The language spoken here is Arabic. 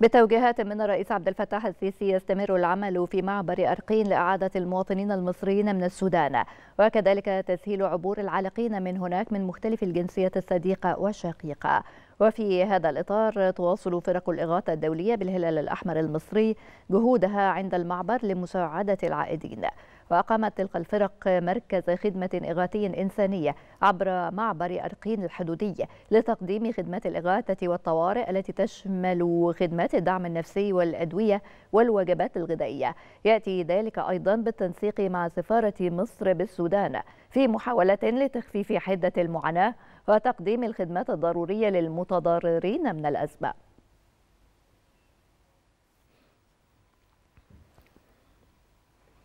بتوجيهات من الرئيس عبد الفتاح السيسي يستمر العمل في معبر أرقين لإعادة المواطنين المصريين من السودان وكذلك تسهيل عبور العالقين من هناك من مختلف الجنسيات الصديقة والشقيقة وفي هذا الإطار تواصل فرق الإغاثة الدولية بالهلال الأحمر المصري جهودها عند المعبر لمساعدة العائدين وأقامت تلك الفرق مركز خدمة إغاثي إنسانية عبر معبر أرقين الحدودي لتقديم خدمات الإغاثة والطوارئ التي تشمل خدمات الدعم النفسي والأدوية والوجبات الغذائية يأتي ذلك أيضا بالتنسيق مع سفارة مصر بالسودان في محاولة لتخفيف حدة المعاناة وتقديم الخدمات الضرورية للمتضررين من الأزمة